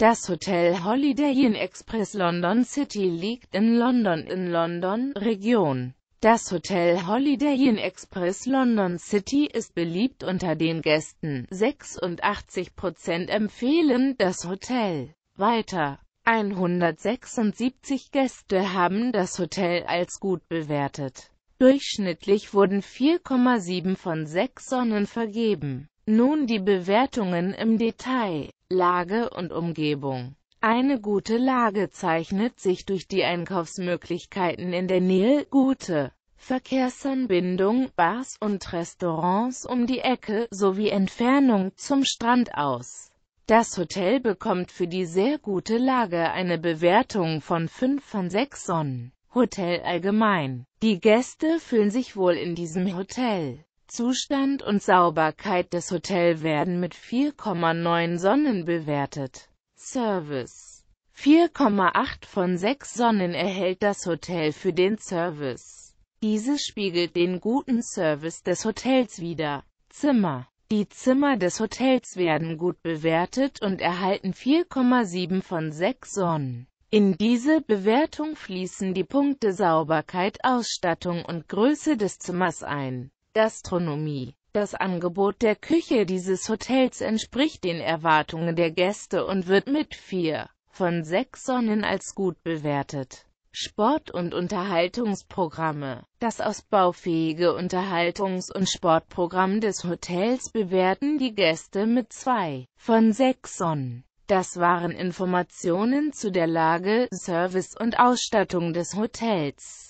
Das Hotel Holiday Inn Express London City liegt in London in London, Region. Das Hotel Holiday Inn Express London City ist beliebt unter den Gästen. 86% empfehlen das Hotel. Weiter. 176 Gäste haben das Hotel als gut bewertet. Durchschnittlich wurden 4,7 von 6 Sonnen vergeben. Nun die Bewertungen im Detail. Lage und Umgebung. Eine gute Lage zeichnet sich durch die Einkaufsmöglichkeiten in der Nähe, gute Verkehrsanbindung, Bars und Restaurants um die Ecke sowie Entfernung zum Strand aus. Das Hotel bekommt für die sehr gute Lage eine Bewertung von 5 von 6 Sonnen. Hotel allgemein. Die Gäste fühlen sich wohl in diesem Hotel. Zustand und Sauberkeit des Hotels werden mit 4,9 Sonnen bewertet. Service 4,8 von 6 Sonnen erhält das Hotel für den Service. Dieses spiegelt den guten Service des Hotels wider. Zimmer die Zimmer des Hotels werden gut bewertet und erhalten 4,7 von 6 Sonnen. In diese Bewertung fließen die Punkte Sauberkeit, Ausstattung und Größe des Zimmers ein. Gastronomie das Angebot der Küche dieses Hotels entspricht den Erwartungen der Gäste und wird mit vier von sechs Sonnen als gut bewertet. Sport- und Unterhaltungsprogramme Das ausbaufähige Unterhaltungs- und Sportprogramm des Hotels bewerten die Gäste mit zwei von sechs Sonnen. Das waren Informationen zu der Lage, Service und Ausstattung des Hotels.